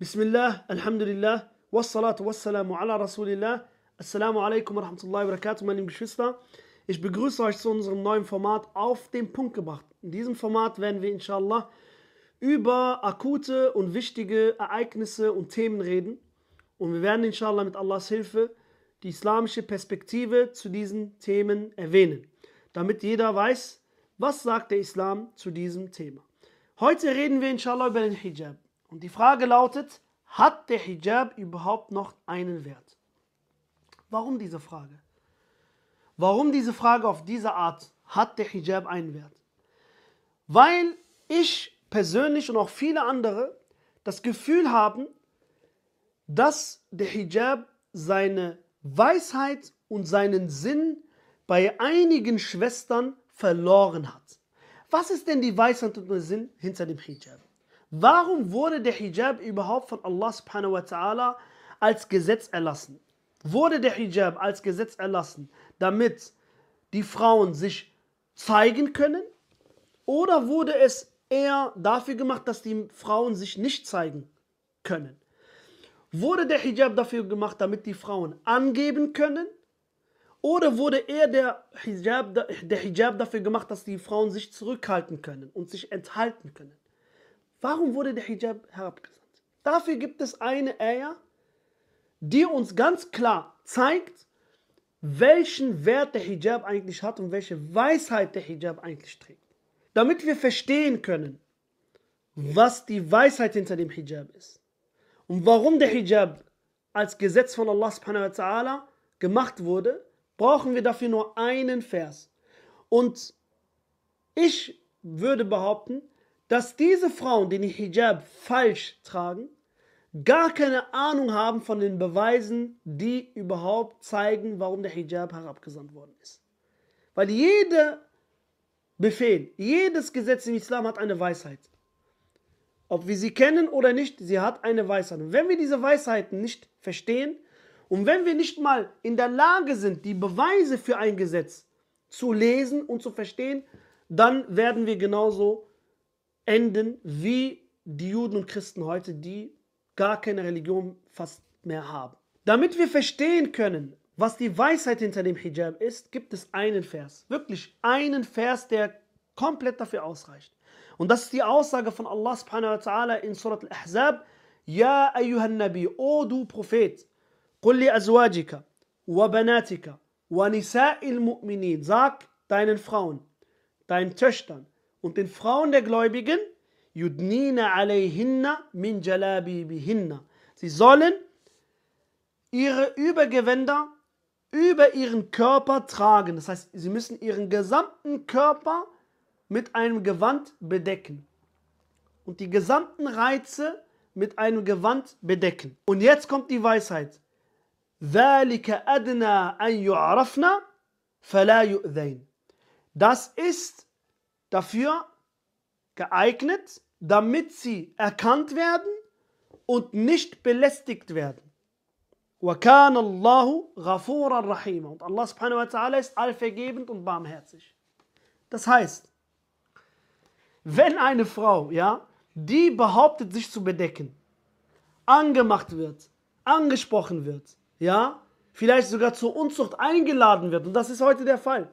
Bismillah, Alhamdulillah, wassalatu wassalamu ala Rasulillah, Assalamu alaikum wa rahmatullahi wa barakatuh, meine lieben Geschwister. Ich begrüße euch zu unserem neuen Format auf den Punkt gebracht. In diesem Format werden wir inshallah über akute und wichtige Ereignisse und Themen reden. Und wir werden inshallah mit Allahs Hilfe die islamische Perspektive zu diesen Themen erwähnen, damit jeder weiß, was sagt der Islam zu diesem Thema. Heute reden wir inshallah über den Hijab. Und die Frage lautet, hat der Hijab überhaupt noch einen Wert? Warum diese Frage? Warum diese Frage auf diese Art? Hat der Hijab einen Wert? Weil ich persönlich und auch viele andere das Gefühl haben, dass der Hijab seine Weisheit und seinen Sinn bei einigen Schwestern verloren hat. Was ist denn die Weisheit und der Sinn hinter dem Hijab? Warum wurde der Hijab überhaupt von Allah subhanahu wa ta'ala als Gesetz erlassen? Wurde der Hijab als Gesetz erlassen, damit die Frauen sich zeigen können? Oder wurde es eher dafür gemacht, dass die Frauen sich nicht zeigen können? Wurde der Hijab dafür gemacht, damit die Frauen angeben können? Oder wurde eher der Hijab, der Hijab dafür gemacht, dass die Frauen sich zurückhalten können und sich enthalten können? Warum wurde der Hijab herabgesandt? Dafür gibt es eine Ayah, die uns ganz klar zeigt, welchen Wert der Hijab eigentlich hat und welche Weisheit der Hijab eigentlich trägt. Damit wir verstehen können, was die Weisheit hinter dem Hijab ist und warum der Hijab als Gesetz von Allah subhanahu wa gemacht wurde, brauchen wir dafür nur einen Vers. Und ich würde behaupten, dass diese Frauen, die den Hijab falsch tragen, gar keine Ahnung haben von den Beweisen, die überhaupt zeigen, warum der Hijab herabgesandt worden ist. Weil jeder Befehl, jedes Gesetz im Islam hat eine Weisheit. Ob wir sie kennen oder nicht, sie hat eine Weisheit. Und wenn wir diese Weisheiten nicht verstehen und wenn wir nicht mal in der Lage sind, die Beweise für ein Gesetz zu lesen und zu verstehen, dann werden wir genauso enden wie die Juden und Christen heute, die gar keine Religion fast mehr haben. Damit wir verstehen können, was die Weisheit hinter dem Hijab ist, gibt es einen Vers. Wirklich einen Vers, der komplett dafür ausreicht. Und das ist die Aussage von Allah subhanahu wa ta'ala in Surat Al-Ahzab. Ja, ayyuhan Nabi, o du Prophet, azwajika قل لأزواجك وبناتك ونساء المؤمنين Sag deinen Frauen, deinen Töchtern und den Frauen der Gläubigen, yudnina alayhinna min jalabibihinna. Sie sollen ihre Übergewänder über ihren Körper tragen. Das heißt, sie müssen ihren gesamten Körper mit einem Gewand bedecken. Und die gesamten Reize mit einem Gewand bedecken. Und jetzt kommt die Weisheit. Das ist dafür geeignet, damit sie erkannt werden und nicht belästigt werden. وَكَانَ اللَّهُ غَفُورًا رَحِيمًا Und Allah subhanahu wa ta'ala ist allvergebend und barmherzig. Das heißt, wenn eine Frau, ja, die behauptet, sich zu bedecken, angemacht wird, angesprochen wird, ja, vielleicht sogar zur Unzucht eingeladen wird, und das ist heute der Fall,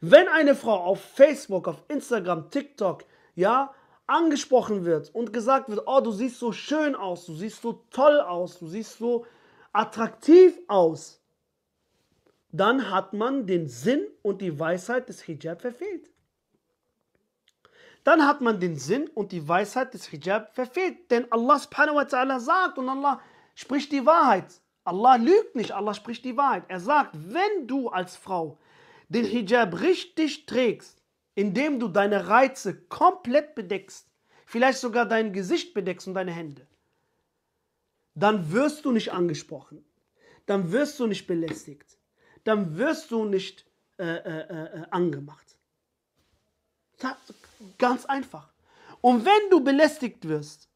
wenn eine Frau auf Facebook, auf Instagram, TikTok, ja, angesprochen wird und gesagt wird, oh, du siehst so schön aus, du siehst so toll aus, du siehst so attraktiv aus, dann hat man den Sinn und die Weisheit des Hijab verfehlt. Dann hat man den Sinn und die Weisheit des Hijab verfehlt. Denn Allah subhanahu wa ta'ala sagt und Allah spricht die Wahrheit. Allah lügt nicht, Allah spricht die Wahrheit. Er sagt, wenn du als Frau den Hijab richtig trägst, indem du deine Reize komplett bedeckst, vielleicht sogar dein Gesicht bedeckst und deine Hände, dann wirst du nicht angesprochen, dann wirst du nicht belästigt, dann wirst du nicht äh, äh, äh, äh angemacht. Ganz einfach. Und wenn du belästigt wirst,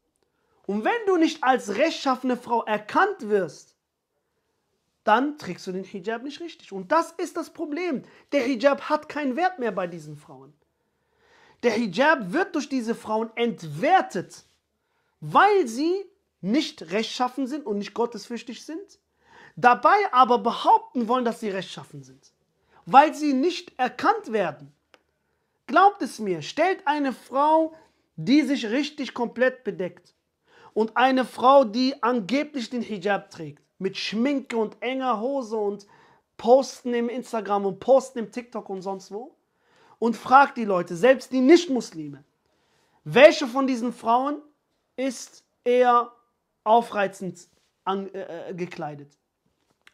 und wenn du nicht als rechtschaffene Frau erkannt wirst, dann trägst du den Hijab nicht richtig. Und das ist das Problem. Der Hijab hat keinen Wert mehr bei diesen Frauen. Der Hijab wird durch diese Frauen entwertet, weil sie nicht rechtschaffen sind und nicht gottesfürchtig sind, dabei aber behaupten wollen, dass sie rechtschaffen sind, weil sie nicht erkannt werden. Glaubt es mir, stellt eine Frau, die sich richtig komplett bedeckt und eine Frau, die angeblich den Hijab trägt mit Schminke und enger Hose und posten im Instagram und posten im TikTok und sonst wo. Und frag die Leute, selbst die Nicht-Muslime, welche von diesen Frauen ist eher aufreizend an, äh, äh, gekleidet?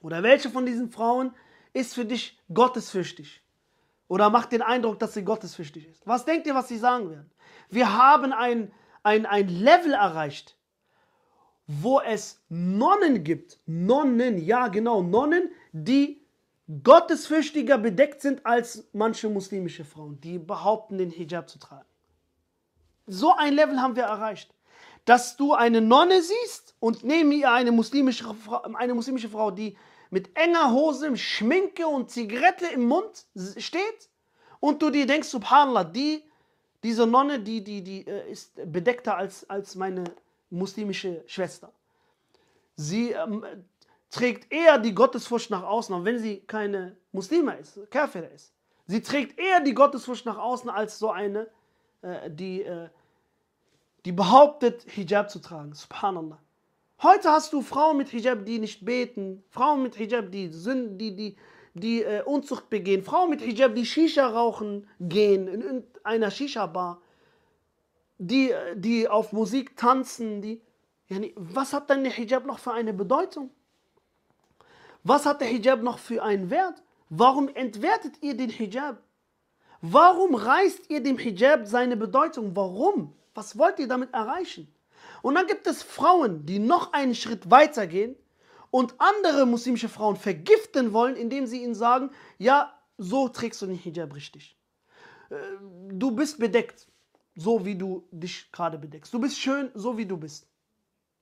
Oder welche von diesen Frauen ist für dich gottesfürchtig? Oder macht den Eindruck, dass sie gottesfürchtig ist? Was denkt ihr, was sie sagen werden? Wir haben ein, ein, ein Level erreicht, wo es Nonnen gibt, Nonnen, ja genau, Nonnen, die gottesfürchtiger bedeckt sind als manche muslimische Frauen, die behaupten, den Hijab zu tragen. So ein Level haben wir erreicht, dass du eine Nonne siehst und neben ihr eine muslimische, Frau, eine muslimische Frau, die mit enger Hose, Schminke und Zigarette im Mund steht und du dir denkst, subhanallah, die, diese Nonne, die, die, die äh, ist bedeckter als, als meine muslimische Schwester. Sie ähm, trägt eher die Gottesfurcht nach außen, auch wenn sie keine Muslime ist, Kafir ist. Sie trägt eher die Gottesfurcht nach außen als so eine, äh, die, äh, die behauptet, Hijab zu tragen. Subhanallah. Heute hast du Frauen mit Hijab, die nicht beten, Frauen mit Hijab, die Sünden, die, die, die äh, Unzucht begehen, Frauen mit Hijab, die Shisha rauchen gehen in, in einer Shisha-Bar die, die auf Musik tanzen, die. Yani, was hat denn der Hijab noch für eine Bedeutung? Was hat der Hijab noch für einen Wert? Warum entwertet ihr den Hijab? Warum reißt ihr dem Hijab seine Bedeutung? Warum? Was wollt ihr damit erreichen? Und dann gibt es Frauen, die noch einen Schritt weiter gehen und andere muslimische Frauen vergiften wollen, indem sie ihnen sagen, ja, so trägst du den Hijab richtig. Äh, du bist bedeckt so wie du dich gerade bedeckst. Du bist schön, so wie du bist.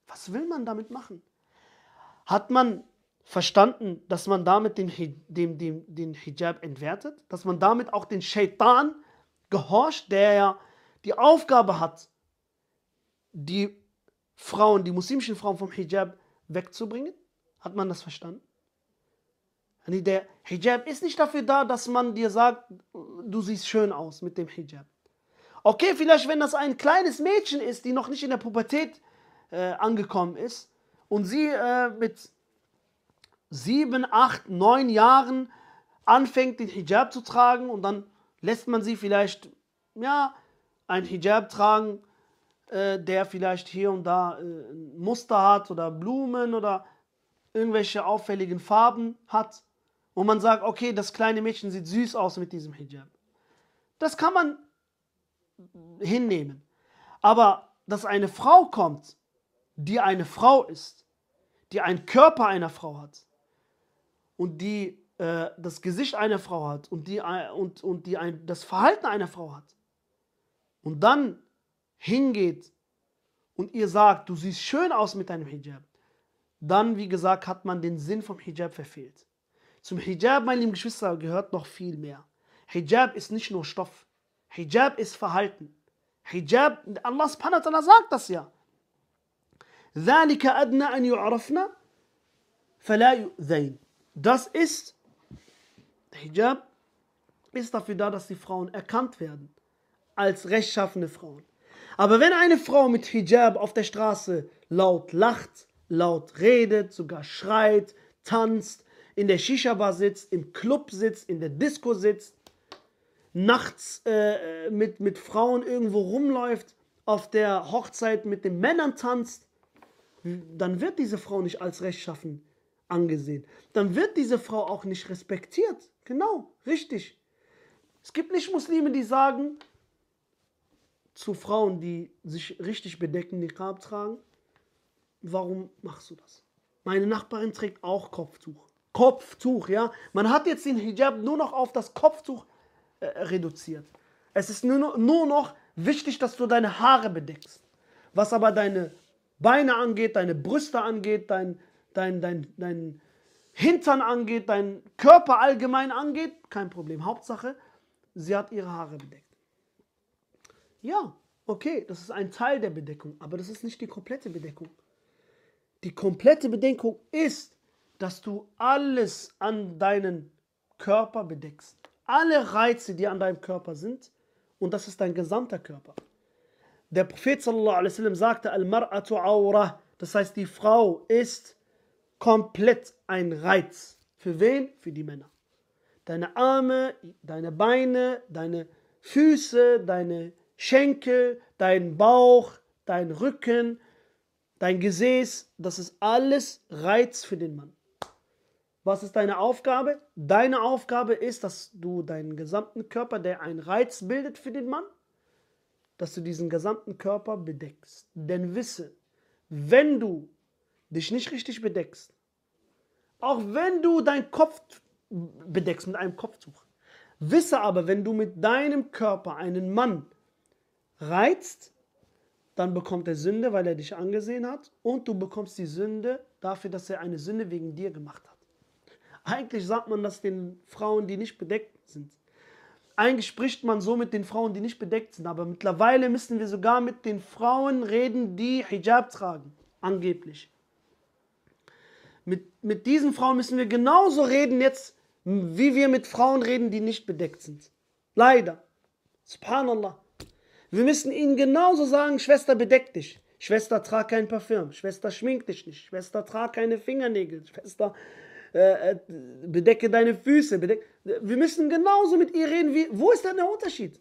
Was will man damit machen? Hat man verstanden, dass man damit den, dem, dem, den Hijab entwertet? Dass man damit auch den Shaitan gehorcht, der ja die Aufgabe hat, die Frauen, die muslimischen Frauen vom Hijab wegzubringen? Hat man das verstanden? Der Hijab ist nicht dafür da, dass man dir sagt, du siehst schön aus mit dem Hijab. Okay, vielleicht wenn das ein kleines Mädchen ist, die noch nicht in der Pubertät äh, angekommen ist und sie äh, mit sieben, acht, neun Jahren anfängt, den Hijab zu tragen und dann lässt man sie vielleicht, ja, ein Hijab tragen, äh, der vielleicht hier und da äh, Muster hat oder Blumen oder irgendwelche auffälligen Farben hat. Und man sagt, okay, das kleine Mädchen sieht süß aus mit diesem Hijab. Das kann man hinnehmen. Aber dass eine Frau kommt, die eine Frau ist, die einen Körper einer Frau hat und die äh, das Gesicht einer Frau hat und die, äh, und, und die ein, das Verhalten einer Frau hat und dann hingeht und ihr sagt, du siehst schön aus mit deinem Hijab, dann, wie gesagt, hat man den Sinn vom Hijab verfehlt. Zum Hijab, meine lieben Geschwister, gehört noch viel mehr. Hijab ist nicht nur Stoff. Hijab ist Verhalten. Hijab, Allah subhanahu wa ta'ala sagt das ja. ذَلِكَ أَدْنَا أَنْ يُعْرَفْنَا فَلَا يُؤْذَيْنَ Das ist, Hijab ist dafür da, dass die Frauen erkannt werden. Als rechtschaffene Frauen. Aber wenn eine Frau mit Hijab auf der Straße laut lacht, laut redet, sogar schreit, tanzt, in der Shisha-Bar sitzt, im Club sitzt, in der Disco sitzt, nachts äh, äh, mit, mit Frauen irgendwo rumläuft, auf der Hochzeit mit den Männern tanzt, dann wird diese Frau nicht als rechtschaffen angesehen. Dann wird diese Frau auch nicht respektiert. Genau, richtig. Es gibt nicht Muslime, die sagen zu Frauen, die sich richtig bedecken, die Niqab tragen, warum machst du das? Meine Nachbarin trägt auch Kopftuch. Kopftuch, ja. Man hat jetzt den Hijab nur noch auf das Kopftuch äh, reduziert. Es ist nur, nur noch wichtig, dass du deine Haare bedeckst. Was aber deine Beine angeht, deine Brüste angeht, dein, dein, dein, dein Hintern angeht, dein Körper allgemein angeht, kein Problem. Hauptsache, sie hat ihre Haare bedeckt. Ja, okay, das ist ein Teil der Bedeckung, aber das ist nicht die komplette Bedeckung. Die komplette Bedeckung ist, dass du alles an deinen Körper bedeckst alle Reize, die an deinem Körper sind, und das ist dein gesamter Körper. Der Prophet sallallahu sagte, Al-Mar'atu Aura, das heißt, die Frau ist komplett ein Reiz. Für wen? Für die Männer. Deine Arme, deine Beine, deine Füße, deine Schenkel, dein Bauch, dein Rücken, dein Gesäß, das ist alles Reiz für den Mann. Was ist deine Aufgabe? Deine Aufgabe ist, dass du deinen gesamten Körper, der einen Reiz bildet für den Mann, dass du diesen gesamten Körper bedeckst. Denn wisse, wenn du dich nicht richtig bedeckst, auch wenn du deinen Kopf bedeckst mit einem Kopftuch, wisse aber, wenn du mit deinem Körper einen Mann reizt, dann bekommt er Sünde, weil er dich angesehen hat, und du bekommst die Sünde dafür, dass er eine Sünde wegen dir gemacht hat. Eigentlich sagt man das den Frauen, die nicht bedeckt sind. Eigentlich spricht man so mit den Frauen, die nicht bedeckt sind, aber mittlerweile müssen wir sogar mit den Frauen reden, die Hijab tragen, angeblich. Mit, mit diesen Frauen müssen wir genauso reden jetzt, wie wir mit Frauen reden, die nicht bedeckt sind. Leider. Subhanallah. Wir müssen ihnen genauso sagen, Schwester, bedeck dich. Schwester, trag kein Parfüm. Schwester, schmink dich nicht. Schwester, trag keine Fingernägel. Schwester, äh, äh, bedecke deine Füße. Bedecke. Wir müssen genauso mit ihr reden. Wie, wo ist dann der Unterschied?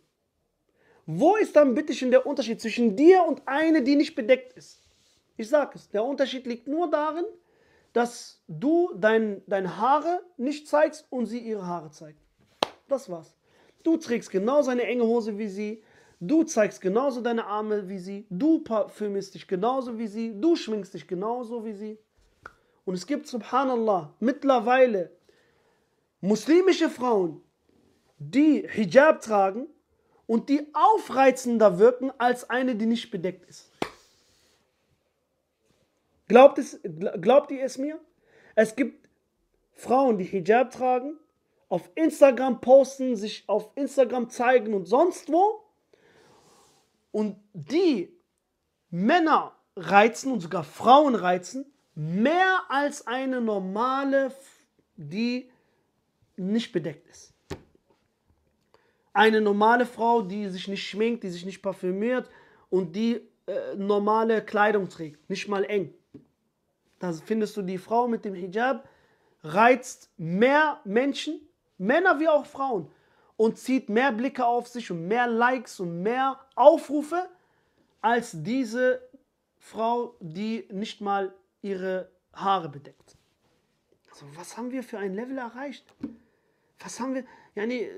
Wo ist dann bitte schon der Unterschied zwischen dir und einer, die nicht bedeckt ist? Ich sage es, der Unterschied liegt nur darin, dass du dein, deine Haare nicht zeigst und sie ihre Haare zeigt. Das war's. Du trägst genauso eine enge Hose wie sie. Du zeigst genauso deine Arme wie sie. Du parfümierst dich genauso wie sie. Du schminkst dich genauso wie sie. Und es gibt, subhanallah, mittlerweile muslimische Frauen, die Hijab tragen und die aufreizender wirken als eine, die nicht bedeckt ist. Glaubt, es, glaubt ihr es mir? Es gibt Frauen, die Hijab tragen, auf Instagram posten, sich auf Instagram zeigen und sonst wo. Und die Männer reizen und sogar Frauen reizen, mehr als eine normale, die nicht bedeckt ist. Eine normale Frau, die sich nicht schminkt, die sich nicht parfümiert und die äh, normale Kleidung trägt, nicht mal eng. Da findest du die Frau mit dem Hijab, reizt mehr Menschen, Männer wie auch Frauen, und zieht mehr Blicke auf sich und mehr Likes und mehr Aufrufe als diese Frau, die nicht mal ihre Haare bedeckt. Also, was haben wir für ein Level erreicht? Was haben wir. Ja, nee,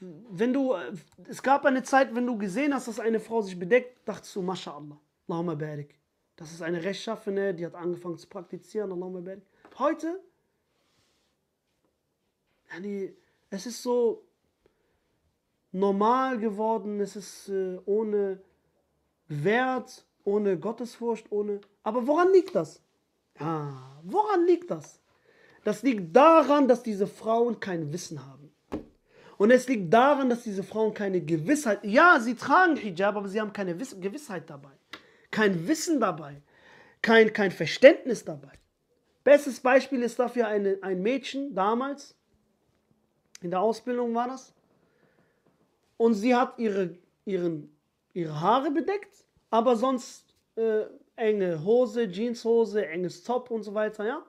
wenn du. Es gab eine Zeit, wenn du gesehen hast, dass eine Frau sich bedeckt, dachtest du, Masha'Allah, Allahumma barik. Das ist eine Rechtschaffene, die hat angefangen zu praktizieren, Allahumma barik. Heute. Ja, nee, es ist so normal geworden, es ist äh, ohne Wert ohne Gottesfurcht, ohne. Aber woran liegt das? Ah, woran liegt das? Das liegt daran, dass diese Frauen kein Wissen haben. Und es liegt daran, dass diese Frauen keine Gewissheit. Ja, sie tragen Hijab, aber sie haben keine Wiss Gewissheit dabei. Kein Wissen dabei. Kein, kein Verständnis dabei. Bestes Beispiel ist dafür eine, ein Mädchen damals. In der Ausbildung war das. Und sie hat ihre, ihren, ihre Haare bedeckt aber sonst äh, enge Hose, Jeanshose, enges Top und so weiter, ja.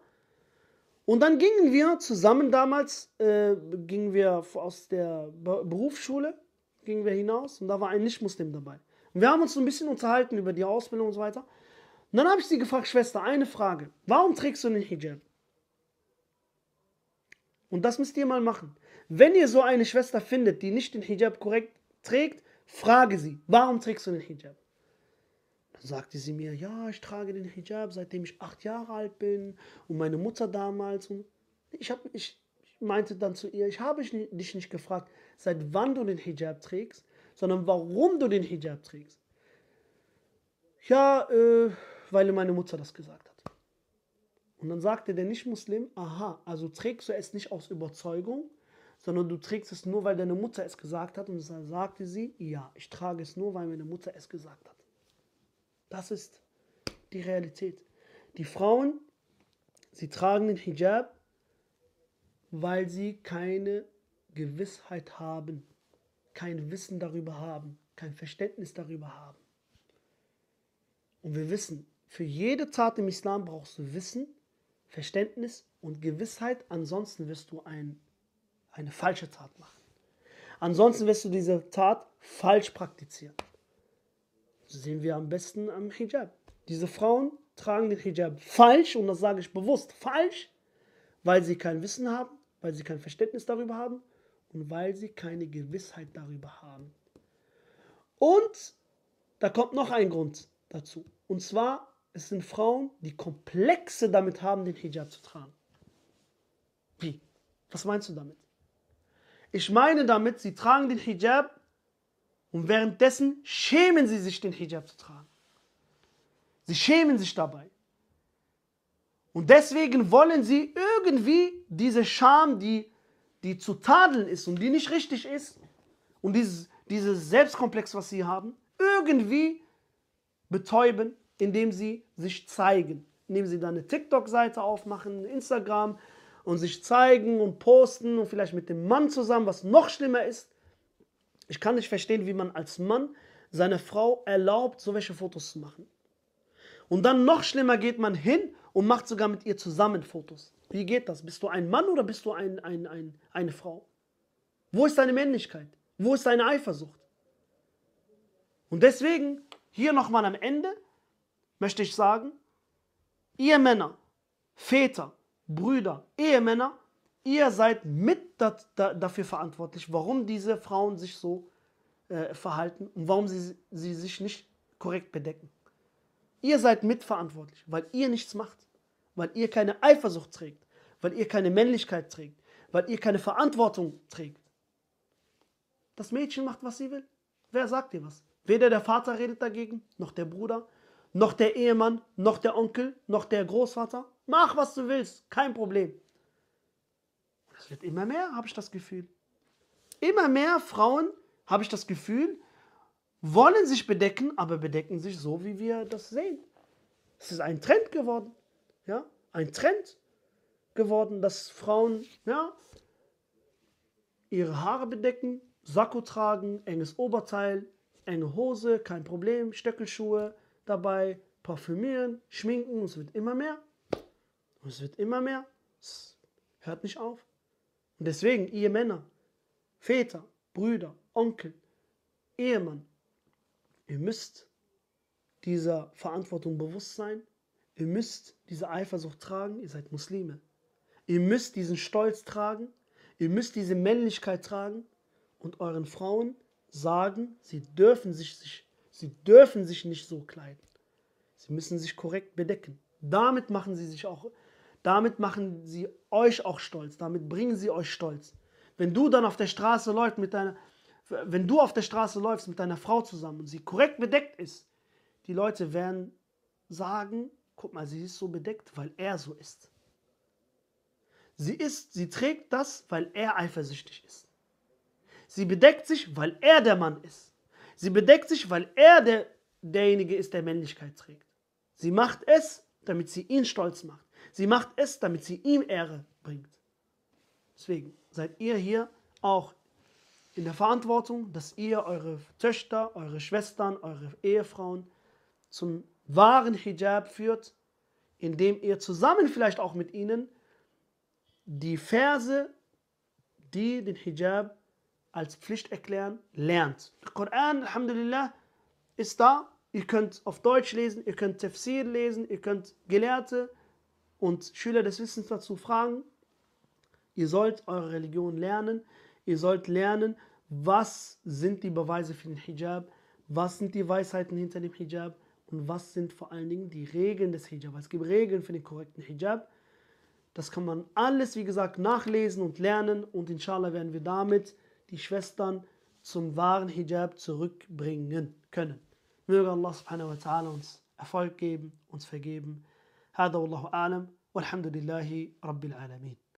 Und dann gingen wir zusammen damals, äh, gingen wir aus der Berufsschule, gingen wir hinaus und da war ein Nicht-Muslim dabei. Und wir haben uns so ein bisschen unterhalten über die Ausbildung und so weiter. Und dann habe ich sie gefragt, Schwester, eine Frage. Warum trägst du den Hijab? Und das müsst ihr mal machen. Wenn ihr so eine Schwester findet, die nicht den Hijab korrekt trägt, frage sie, warum trägst du den Hijab? sagte sie mir, ja, ich trage den Hijab, seitdem ich acht Jahre alt bin und meine Mutter damals. Und ich, hab, ich, ich meinte dann zu ihr, ich habe dich nicht gefragt, seit wann du den Hijab trägst, sondern warum du den Hijab trägst. Ja, äh, weil meine Mutter das gesagt hat. Und dann sagte der Nicht-Muslim, aha, also trägst du es nicht aus Überzeugung, sondern du trägst es nur, weil deine Mutter es gesagt hat. Und dann sagte sie, ja, ich trage es nur, weil meine Mutter es gesagt hat. Das ist die Realität. Die Frauen, sie tragen den Hijab, weil sie keine Gewissheit haben, kein Wissen darüber haben, kein Verständnis darüber haben. Und wir wissen, für jede Tat im Islam brauchst du Wissen, Verständnis und Gewissheit, ansonsten wirst du ein, eine falsche Tat machen. Ansonsten wirst du diese Tat falsch praktizieren sehen wir am besten am Hijab. Diese Frauen tragen den Hijab falsch, und das sage ich bewusst falsch, weil sie kein Wissen haben, weil sie kein Verständnis darüber haben und weil sie keine Gewissheit darüber haben. Und da kommt noch ein Grund dazu. Und zwar, es sind Frauen, die Komplexe damit haben, den Hijab zu tragen. Wie? Was meinst du damit? Ich meine damit, sie tragen den Hijab und währenddessen schämen sie sich, den Hijab zu tragen. Sie schämen sich dabei. Und deswegen wollen sie irgendwie diese Scham, die, die zu tadeln ist und die nicht richtig ist, und dieses, dieses Selbstkomplex, was sie haben, irgendwie betäuben, indem sie sich zeigen. Indem sie dann eine TikTok-Seite aufmachen, Instagram und sich zeigen und posten und vielleicht mit dem Mann zusammen, was noch schlimmer ist. Ich kann nicht verstehen, wie man als Mann seine Frau erlaubt, so welche Fotos zu machen. Und dann noch schlimmer geht man hin und macht sogar mit ihr zusammen Fotos. Wie geht das? Bist du ein Mann oder bist du ein, ein, ein, eine Frau? Wo ist deine Männlichkeit? Wo ist deine Eifersucht? Und deswegen, hier nochmal am Ende, möchte ich sagen, ihr Männer, Väter, Brüder, Ehemänner, Ihr seid mit dat, da, dafür verantwortlich, warum diese Frauen sich so äh, verhalten und warum sie, sie sich nicht korrekt bedecken. Ihr seid mitverantwortlich, weil ihr nichts macht, weil ihr keine Eifersucht trägt, weil ihr keine Männlichkeit trägt, weil ihr keine Verantwortung trägt. Das Mädchen macht, was sie will. Wer sagt ihr was? Weder der Vater redet dagegen, noch der Bruder, noch der Ehemann, noch der Onkel, noch der Großvater. Mach, was du willst, kein Problem. Es wird immer mehr, habe ich das Gefühl. Immer mehr Frauen, habe ich das Gefühl, wollen sich bedecken, aber bedecken sich so, wie wir das sehen. Es ist ein Trend geworden. Ja? Ein Trend geworden, dass Frauen ja, ihre Haare bedecken, Sakko tragen, enges Oberteil, enge Hose, kein Problem, Stöckelschuhe dabei, parfümieren, schminken, es wird immer mehr. es wird immer mehr. Es hört nicht auf. Und deswegen, ihr Männer, Väter, Brüder, Onkel, Ehemann, ihr müsst dieser Verantwortung bewusst sein, ihr müsst diese Eifersucht tragen, ihr seid Muslime. Ihr müsst diesen Stolz tragen, ihr müsst diese Männlichkeit tragen und euren Frauen sagen, sie dürfen sich, sich, sie dürfen sich nicht so kleiden. Sie müssen sich korrekt bedecken. Damit machen sie sich auch damit machen sie euch auch stolz, damit bringen sie euch stolz. Wenn du dann auf der Straße läufst mit deiner, wenn du auf der Straße läufst mit deiner Frau zusammen und sie korrekt bedeckt ist, die Leute werden sagen, guck mal, sie ist so bedeckt, weil er so ist. Sie ist, sie trägt das, weil er eifersüchtig ist. Sie bedeckt sich, weil er der Mann ist. Sie bedeckt sich, weil er der, derjenige ist, der Männlichkeit trägt. Sie macht es, damit sie ihn stolz macht. Sie macht es, damit sie ihm Ehre bringt. Deswegen seid ihr hier auch in der Verantwortung, dass ihr eure Töchter, eure Schwestern, eure Ehefrauen zum wahren Hijab führt, indem ihr zusammen vielleicht auch mit ihnen die Verse, die den Hijab als Pflicht erklären, lernt. Der Koran, Alhamdulillah, ist da. Ihr könnt auf Deutsch lesen, ihr könnt Tafsir lesen, ihr könnt Gelehrte lesen und Schüler des Wissens dazu fragen. Ihr sollt eure Religion lernen. Ihr sollt lernen, was sind die Beweise für den Hijab, was sind die Weisheiten hinter dem Hijab und was sind vor allen Dingen die Regeln des Hijab. Es gibt Regeln für den korrekten Hijab. Das kann man alles, wie gesagt, nachlesen und lernen und inshallah werden wir damit die Schwestern zum wahren Hijab zurückbringen können. Möge Allah subhanahu wa ta'ala uns Erfolg geben, uns vergeben. هذا والله أعلم والحمد لله رب العالمين